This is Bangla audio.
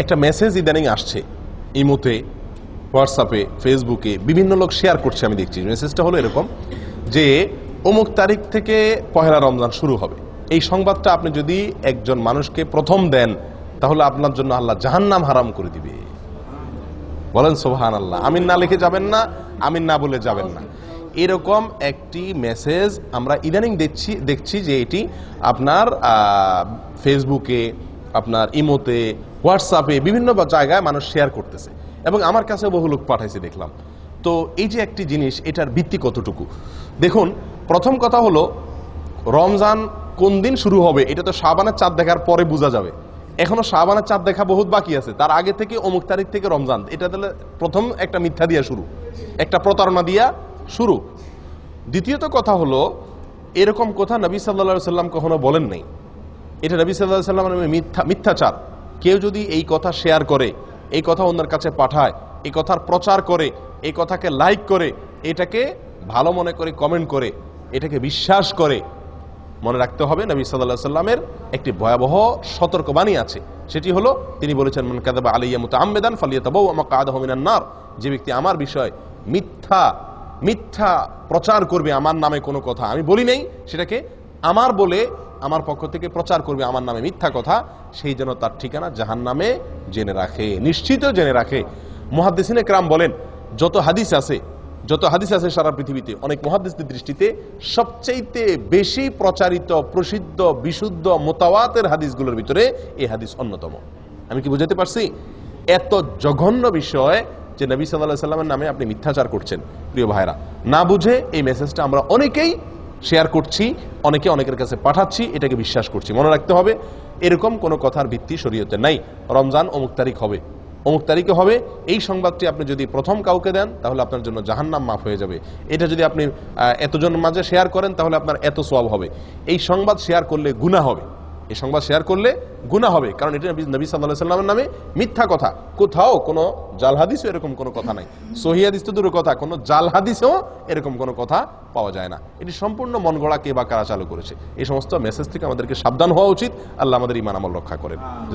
একটা মেসেজ ইদানিং আসছে ইমোতে হোয়াটসঅ্যাপে ফেসবুকে বিভিন্ন লোক শেয়ার করছে আমি দেখছি মেসেজটা হলো এরকম যে অমুক তারিখ থেকে পহেলা রমজান শুরু হবে এই সংবাদটা আপনি যদি একজন মানুষকে প্রথম দেন তাহলে আপনার জন্য আল্লাহ জাহান্নাম হারাম করে দিবে বলেন সোহান আল্লাহ আমিন না লিখে যাবেন না আমিন না বলে যাবেন না এরকম একটি মেসেজ আমরা ইদানিং দেখছি দেখছি যে এটি আপনার ফেসবুকে আপনার ইমোতে হোয়াটসঅ্যাপে বিভিন্ন জায়গায় মানুষ শেয়ার করতেছে এবং আমার কাছে বহু লোক পাঠাইছে দেখলাম তো এই যে একটি জিনিস এটার ভিত্তি কতটুকু দেখুন প্রথম কথা হলো রমজান কোন দিন শুরু হবে এটা তো শাবানের চাঁদ দেখার পরে বোঝা যাবে এখনো শাবানের চাঁদ দেখা বহুত বাকি আছে তার আগে থেকে অমুক তারিখ থেকে রমজান এটা তাহলে প্রথম একটা মিথ্যা দিয়া শুরু একটা প্রতারণা দিয়া শুরু দ্বিতীয়ত কথা হলো এরকম কথা নবী সাল্লা সাল্লাম কখনো বলেন নাই এটা নবী সাল্লাহ সাল্লামের মিথ্যা মিথ্যাচার কেউ যদি এই কথা শেয়ার করে এই কথা অন্যের কাছে পাঠায় এই কথার প্রচার করে এই কথাকে লাইক করে এটাকে ভালো মনে করে কমেন্ট করে এটাকে বিশ্বাস করে মনে রাখতে হবে নবী সাল্লাহ সাল্লামের একটি ভয়াবহ সতর্কবাণী আছে সেটি হলো তিনি বলেছেন মন কাদাবা আলিয়া মতো আম্মেদান ফালিয়াতাবু আমাকে আদহমিনার নার যে ব্যক্তি আমার বিষয় মিথ্যা মিথ্যা প্রচার করবে আমার নামে কোনো কথা আমি বলি নেই সেটাকে আমার বলে আমার পক্ষ থেকে প্রচার করবে আমার নামে মিথ্যা কথা সেই জন্য তার ঠিকানা জাহান নামে জেনে রাখে নিশ্চিত জেনে রাখে মহাদ্দেসিনে ক্রাম বলেন যত হাদিস আছে যত হাদিস আছে সারা পৃথিবীতে অনেক মহাদেশের দৃষ্টিতে সবচেয়ে বেশি প্রচারিত প্রসিদ্ধ বিশুদ্ধ মোতাওয়াতের হাদিসগুলোর ভিতরে এই হাদিস অন্যতম আমি কি বুঝাতে পারছি এত জঘন্য বিষয় যে নবী সাল্লাহ সাল্লামের নামে আপনি মিথ্যাচার করছেন প্রিয় ভাইরা না বুঝে এই মেসেজটা আমরা অনেকেই শেয়ার করছি অনেকে অনেকের কাছে পাঠাচ্ছি এটাকে বিশ্বাস করছি মনে রাখতে হবে এরকম কোনো কথার ভিত্তি শরীয়তে নাই রমজান অমুক তারিখ হবে অমুক তারিখে হবে এই সংবাদটি আপনি যদি প্রথম কাউকে দেন তাহলে আপনার জন্য জাহান্নাম মাফ হয়ে যাবে এটা যদি আপনি এতজন মাঝে শেয়ার করেন তাহলে আপনার এত সোয়াব হবে এই সংবাদ শেয়ার করলে গুণা হবে এ সংবাদ শেয়ার করলে গুণা হবে কারণ এটা নবী সাল্লাহামের নামে মিথ্যা কথা কোথাও কোনো জাল হাদিসও এরকম কোনো কথা নাই সহিয়াদিস তো দূরের কথা কোনো জাল হাদিসেও এরকম কোনো কথা পাওয়া যায় না এটি সম্পূর্ণ মন গড়া কে বা কারা চালু করেছে এই সমস্ত মেসেজ থেকে আমাদেরকে সাবধান হওয়া উচিত আল্লাহ আমাদের ইমান আমল রক্ষা করেন